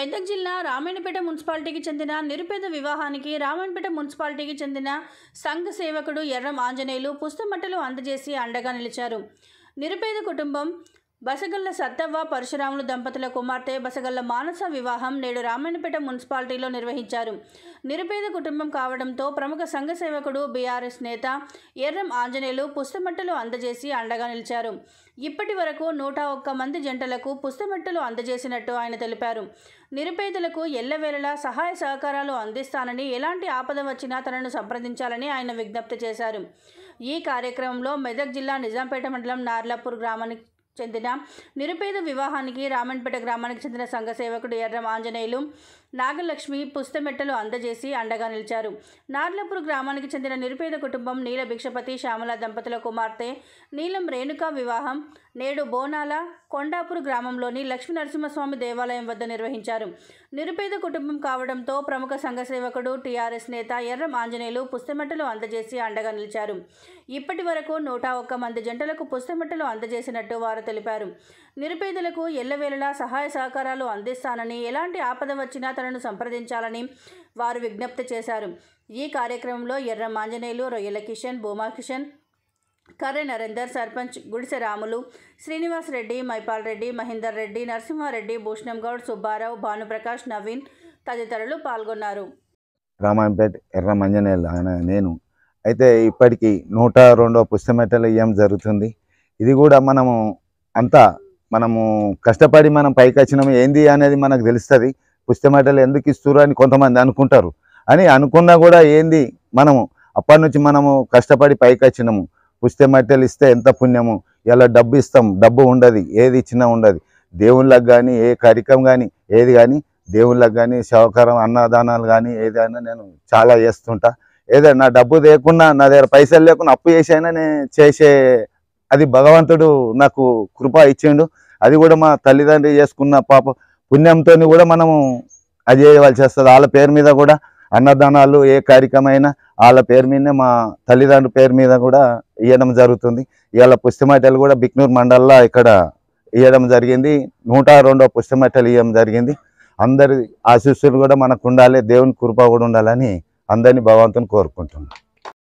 మెదక్ జిల్లా రామాయణపేట మున్సిపాలిటీకి చెందిన నిరుపేద వివాహానికి రామాయణపేట మున్సిపాలిటీకి చెందిన సంఘ సేవకుడు ఎర్రం ఆంజనేయులు పుస్తమట్టలు అందజేసి అండగా నిలిచారు నిరుపేద కుటుంబం బసగల్ల సత్తవ్వ పరశురాములు దంపతుల కుమార్తె బసగల్ల మానస వివాహం నేడు రామాయణపేట మున్సిపాలిటీలో నిర్వహించారు నిరుపేద కుటుంబం కావడంతో ప్రముఖ సంఘ సేవకుడు బీఆర్ఎస్ నేత ఎర్రం ఆంజనేయులు పుస్తమట్టలు అందజేసి అండగా నిలిచారు ఇప్పటి వరకు నూట ఒక్క మంది జంటలకు పుస్తమట్టలు అందజేసినట్టు ఆయన తెలిపారు నిరుపేదలకు ఎల్లవేళలా సహాయ సహకారాలు అందిస్తానని ఎలాంటి ఆపద వచ్చినా తనను సంప్రదించాలని ఆయన విజ్ఞప్తి చేశారు ఈ కార్యక్రమంలో మెదక్ జిల్లా నిజాంపేట మండలం నార్లాపూర్ గ్రామానికి చెందిన నిరుపేద వివాహానికి రామన్పేట గ్రామానికి చెందిన సంఘ సేవకుడు ఎర్రం ఆంజనేయులు నాగలక్ష్మి పుస్తమెట్టలు అందజేసి అండగా నిలిచారు నార్లపూర్ గ్రామానికి చెందిన నిరుపేద కుటుంబం నీల భిక్షపతి శ్యామల దంపతుల కుమార్తె నీలం రేణుక వివాహం నేడు బోనాల కొండాపూర్ గ్రామంలోని లక్ష్మీ నరసింహస్వామి దేవాలయం వద్ద నిర్వహించారు నిరుపేద కుటుంబం కావడంతో ప్రముఖ సంఘ సేవకుడు టీఆర్ఎస్ నేత ఎర్రం ఆంజనేయులు పుస్తమెట్టలు అందజేసి అండగా నిలిచారు ఇప్పటి వరకు నూట ఒక్క మంది జంటలకు పుస్తమెట్టలు అందజేసినట్టు వారు తెలిపారు నిరుపేదలకు ఎల్లవేళలా సహాయ సహకారాలు అందిస్తానని ఎలాంటి ఆపద వచ్చినా తనను సంప్రదించాలని వారు విజ్ఞప్తి చేశారు ఈ కార్యక్రమంలో ఎర్ర మాంజనేయులు రొయ్యల కిషన్ భూమా కిషన్ కర్రె నరేందర్ సర్పంచ్ గుడిసె రాములు శ్రీనివాస్ రెడ్డి మైపాల్ రెడ్డి మహేందర్ రెడ్డి నరసింహారెడ్డి భూషణం గౌడ్ సుబ్బారావు భానుప్రకాష్ నవీన్ తదితరులు పాల్గొన్నారు రామాయంపేట ఎర్ర మంజనేల్ ఆయన నేను అయితే ఇప్పటికీ నూట రెండో పుస్తమెట్టలు ఇవ్వడం జరుగుతుంది ఇది కూడా మనము అంతా మనము కష్టపడి మనం పైకి వచ్చినాము ఏంది అనేది మనకు తెలుస్తుంది పుస్తమాటలు ఎందుకు ఇస్తారు అని కొంతమంది అనుకుంటారు అని అనుకున్నా కూడా ఏంది మనము అప్పటి నుంచి మనము కష్టపడి పైకి వచ్చినాము పుస్తమాటలు ఇస్తే ఎంత పుణ్యము ఇలా డబ్బు ఇస్తాం డబ్బు ఉండదు ఏది ఇచ్చినా ఉండదు దేవుళ్ళకు కానీ ఏ కార్యక్రమం కానీ ఏది కానీ దేవుళ్ళకు కానీ సహకారం అన్నదానాలు కానీ ఏదైనా నేను చాలా చేస్తుంటా ఏదైనా నా డబ్బు లేకుండా నా దగ్గర పైసలు లేకుండా అప్పు చేసైనా నేను చేసే అది భగవంతుడు నాకు కృప ఇచ్చిండు అది కూడా మా తల్లిదండ్రి చేసుకున్న పాప పుణ్యంతో కూడా మనము అది చేయవలసి వస్తుంది వాళ్ళ పేరు మీద కూడా అన్నదానాలు ఏ కార్యక్రమం వాళ్ళ పేరు మీదనే మా తల్లిదండ్రుల పేరు మీద కూడా ఇవ్వడం జరుగుతుంది ఇవాళ పుస్తమాటలు కూడా బిక్నూరు మండల్లో ఇక్కడ ఇవ్వడం జరిగింది నూట రెండో పుస్తమాటలు ఇవ్వడం జరిగింది అందరి ఆశీస్సులు కూడా మనకు ఉండాలి దేవుని కృప కూడా ఉండాలని అందరినీ భగవంతుని కోరుకుంటున్నాను